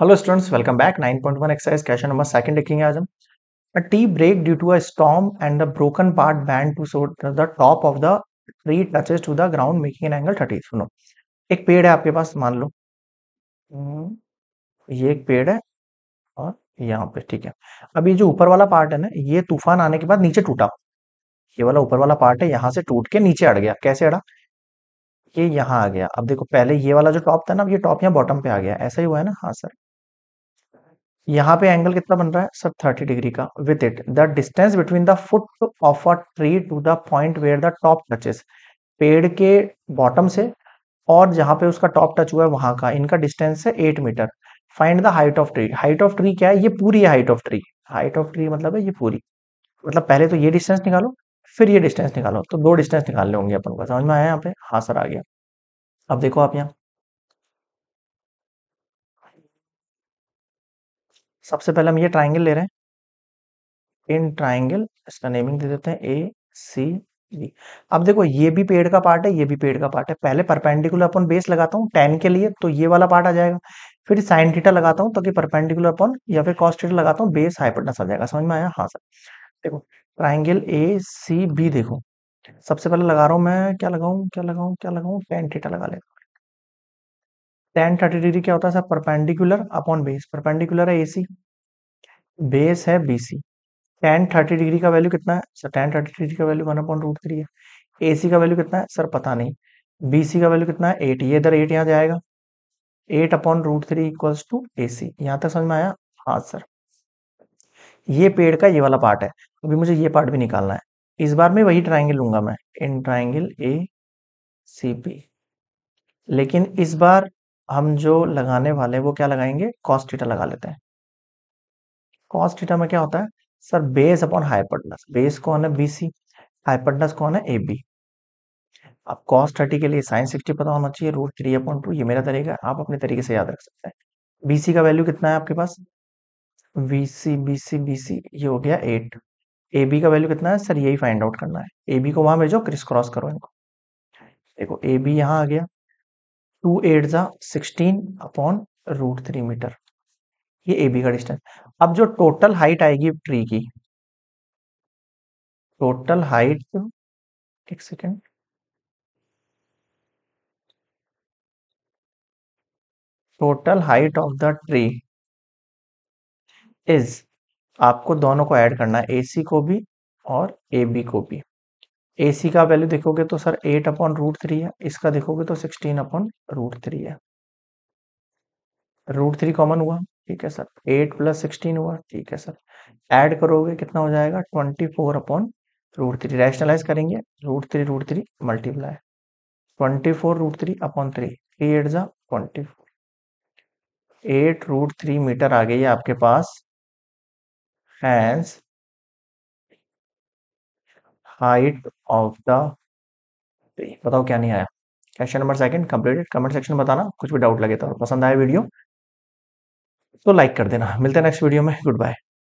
Hello students welcome back 9.1 exercise question number second देखेंगे आज हम a tree break due to a storm and the broken part bend to so the top of the tree touches to the ground making an angle thirty सुनो एक पेड़ है आपके पास मान लो हम्म। ये एक पेड़ है और यहाँ पे ठीक है अब ये जो ऊपर वाला पार्ट है ना ये तूफान आने के बाद नीचे टूटा ये वाला ऊपर वाला पार्ट है यहाँ से टूट के नीचे अड़ गया कैसे अड़ा ये यहाँ आ गया अब देखो पहले ये वाला जो टॉप था ना अब ये टॉप यहाँ बॉटम पे आ गया ऐसा ही हुआ है ना हाँ सर यहाँ पे एंगल कितना बन रहा है सर थर्टी डिग्री का with it the distance between the foot of a tree to the point where the top touches पेड़ के बॉटम से और जहां पे उसका टॉप टच हुआ है वहां का इनका डिस्टेंस है eight meter find the height of tree height of tree क्या है ये पूरी है height of tree height of tree मतलब है ये पूरी मतलब पहले तो ये डिस्टेंस निकालो फिर ये डिस्टेंस निकालो तो दो डिस्टेंस निकालने होंगे अपन को समझ में आया यहाँ पे हाँ सर आ गया अब देखो आप यहाँ सबसे पहले हम ये ट्राइंगल ले रहे हैं इन ट्राइंगल इसका नेमिंग दे देते हैं ए सी डी अब देखो ये भी पेड़ का पार्ट है ये भी पेड़ का पार्ट है पहले परपेंडिकुलर अपन बेस लगाता हूँ टेन के लिए तो ये वाला पार्ट आ जाएगा फिर साइन थीटा लगाता हूँ तो कि परपेंडिकुलर अपन या फिर कॉस थीटा लगाता हूँ बेस हाइपोटेनस आ जाएगा समझ में आया हाँ सर देखो ट्राइंगल ए सी बी देखो सबसे पहले लगा रहा हूँ मैं क्या लगाऊ क्या लगाऊँ क्या लगाऊ टेन थीटा लगा लेता टेन थर्टी डिग्री क्या होता है sir perpendicular upon base perpendicular है एसी बेस है बीसी टेन थर्टी डिग्री का वैल्यू कितना है सर टेन थर्टी डिग्री का value one upon root three है ए सी का वैल्यू कितना है सर पता नहीं बी सी का वैल्यू कितना है एट ये इधर एट यहाँ जाएगा eight upon root three equals to A C यहाँ तक समझ में आया हाँ सर ये पेड़ का ये वाला पार्ट है अभी मुझे ये पार्ट भी निकालना है इस बार में वही ट्राइंगल लूंगा मैं in triangle A C P लेकिन इस बार हम जो लगाने वाले वो क्या लगाएंगे कॉस्टिटा लगा लेते हैं कॉस्टिटा में क्या होता है sir base upon hypotenuse base कौन है बी सी हाइपटनस कौन है ए बी अब कॉस थर्टी के लिए साइन सिक्सटी पता होना चाहिए रूट थ्री अपॉन टू ये मेरा तरीका है आप अपने तरीके से याद रख सकते हैं बी सी का वैल्यू कितना है आपके पास B C B C B C ये हो गया एट ए बी का वैल्यू कितना है सर यही फाइंड आउट करना है ए बी को वहां भेजो क्रिस क्रॉस करो इनको देखो ए बी यहाँ आ गया टू एट ज़ा sixteen upon root three meter ये ए बी का डिस्टेंस अब जो टोटल हाइट आएगी ट्री की टोटल हाइट एक second total height of the tree is आपको दोनों को ऐड करना है ए सी को भी और ए बी को भी ए सी का वैल्यू देखोगे तो sir eight upon root three है इसका देखोगे तो सिक्सटीन अपॉन रूट थ्री है रूट थ्री कॉमन हुआ ठीक है सर एट प्लस सिक्सटीन हुआ ठीक है सर ऐड करोगे कितना हो जाएगा twenty four upon root three rationalize करेंगे root three root three multiply twenty four root three upon three three eight जा twenty four eight root three meter आ गई है आपके पास hence height of the tree बताओ क्या नहीं आया question number second completed comment section में बताना कुछ भी डाउट लगे तो पसंद आया वीडियो तो लाइक कर देना मिलते हैं नेक्स्ट वीडियो में गुड बाय